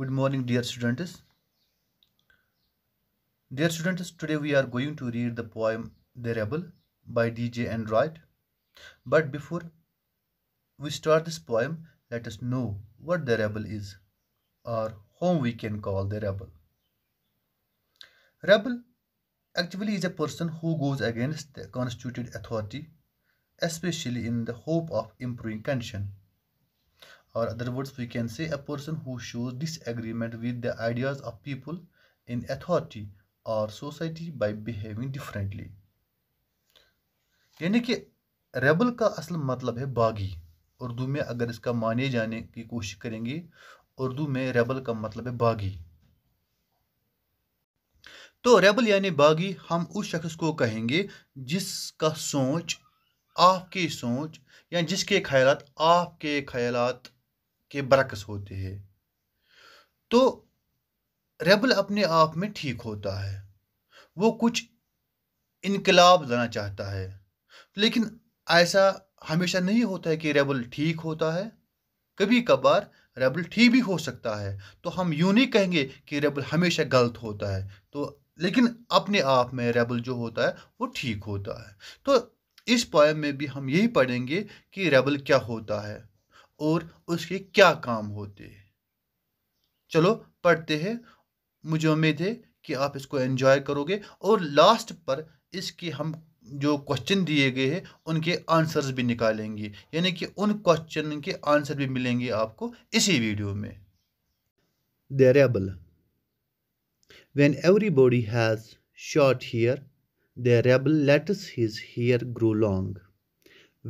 good morning dear students dear students today we are going to read the poem the rebel by dj enright but before we start this poem let us know what the rebel is or whom we can call the rebel rebel actually is a person who goes against the constituted authority especially in the hope of improving condition or other words we can say a person who shows disagreement with the ideas of people in authority or society by behaving differently यानी कि rebel का असल मतलब है बागी उर्दू में अगर इसका माने जाने की कोशिश करेंगे उर्दू में रेबल का मतलब है बागी तो रेबल यानी बागी हम उस शख्स को कहेंगे जिसका सोच आपकी सोच या जिसके ख्याल आपके ख्याल के बरक्स होते हैं तो रेबल अपने आप में ठीक होता है वो कुछ इनकलाब लाना चाहता है लेकिन ऐसा हमेशा नहीं होता है कि रेबल ठीक होता है कभी कभार रेबल ठीक भी हो सकता है तो हम यूँ नहीं कहेंगे कि रेबल हमेशा गलत होता है तो लेकिन अपने आप में रेबल जो होता है वो ठीक होता है तो इस पॉयम में भी हम यही पढ़ेंगे कि रेबल क्या होता है और उसके क्या काम होते हैं चलो पढ़ते हैं मुझे उम्मीद है कि आप इसको एंजॉय करोगे और लास्ट पर इसके हम जो क्वेश्चन दिए गए हैं उनके आंसर्स भी निकालेंगे यानी कि उन क्वेश्चन के आंसर भी मिलेंगे आपको इसी वीडियो में variable when everybody has short hair variable lets his hair grow long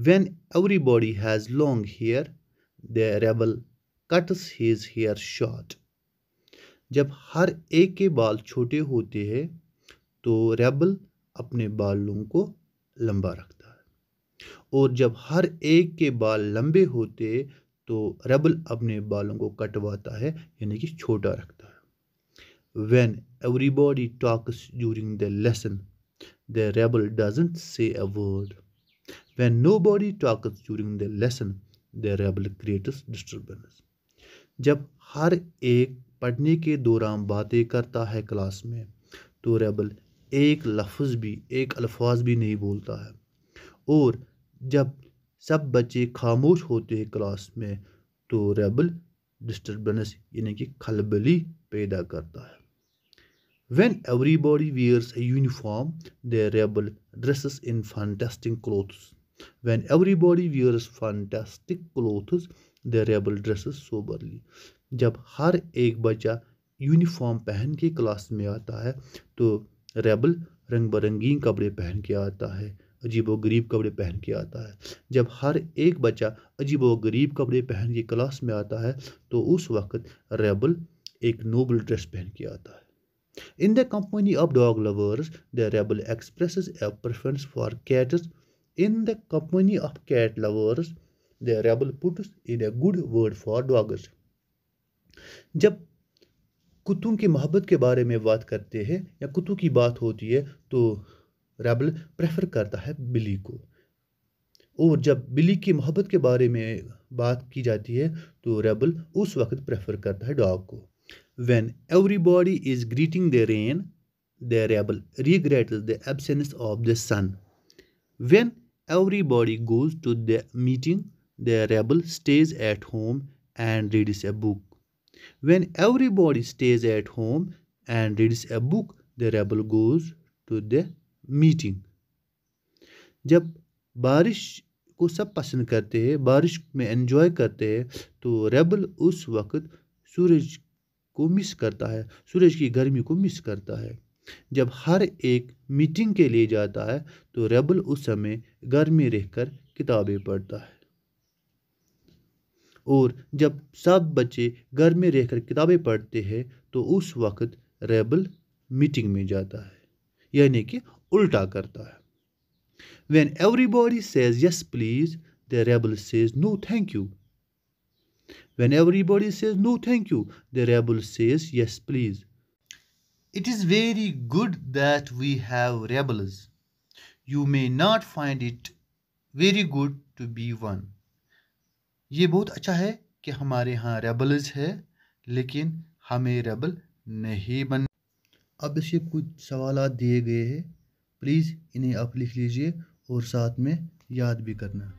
when everybody has long hair The rebel cuts his hair short जब हर एक के बाल छोटे होते हैं तो रेबल अपने बालों को लंबा रखता है और जब हर एक के बाल लंबे होते तो रेबल अपने बालों को कटवाता है यानी कि छोटा रखता है when everybody talks during the lesson the rebel doesn't say a word when nobody talks during the lesson variable creates disturbance जब हर एक पढ़ने के दौरान बातें करता है क्लास में तो रेबल एक लफ्ज़ भी एक अल्फाज भी नहीं बोलता है और जब सब बच्चे खामोश होते हैं क्लास में तो रेबल डिस्टर्बेंस यानी कि खलबली पैदा करता है When everybody wears a uniform, the rebel dresses in fantastic clothes. When everybody wears fantastic clothes, the rebel dresses soberly. जब हर एक बच्चा यूनिफॉर्म पहन के क्लास में आता है तो रेबल रंग बरंगीन कपड़े पहन के आता है अजीबो गरीब कपड़े पहन के आता है जब हर एक बच्चा अजीबो गरीब कपड़े पहन के क्लास में आता है तो उस वक्त रेबल एक नोबल ड्रेस पहन के आता है in the company of dog lovers the rebel express a preference for cats In the company of cat lovers, the rebel puts in a good word for dogs. जब कुत्तों की मोहब्बत के बारे में बात करते हैं या कुत्तों की बात होती है तो रेबल प्रेफर करता है बिल्ली को और जब बिली की मोहब्बत के बारे में बात की जाती है तो रेबल उस वक्त प्रेफर करता है डॉग को when everybody is greeting the rain the rebel regret the absence of the sun when everybody goes to the meeting. The rebel stays at home and reads a book. When everybody stays at home and reads a book, the rebel goes to the meeting. जब बारिश को सब पसंद करते हैं बारिश में enjoy करते हैं तो रेबल उस वक्त सूरज को मिस करता है सूरज की गर्मी को मिस करता है जब हर एक मीटिंग के लिए जाता है तो रेबल उस समय घर में रहकर किताबें पढ़ता है और जब सब बच्चे घर में रहकर किताबें पढ़ते हैं तो उस वक्त रेबल मीटिंग में जाता है यानी कि उल्टा करता है when everybody says yes please the rebel says no thank you when everybody says no thank you the rebel says yes please It is very good that we have rebels. You may not find it very good to be one. ये बहुत अच्छा है कि हमारे यहाँ rebels है लेकिन हमें रेबल नहीं बन अब इसके कुछ सवाल दिए गए हैं प्लीज़ इन्हें आप लिख लीजिए और साथ में याद भी करना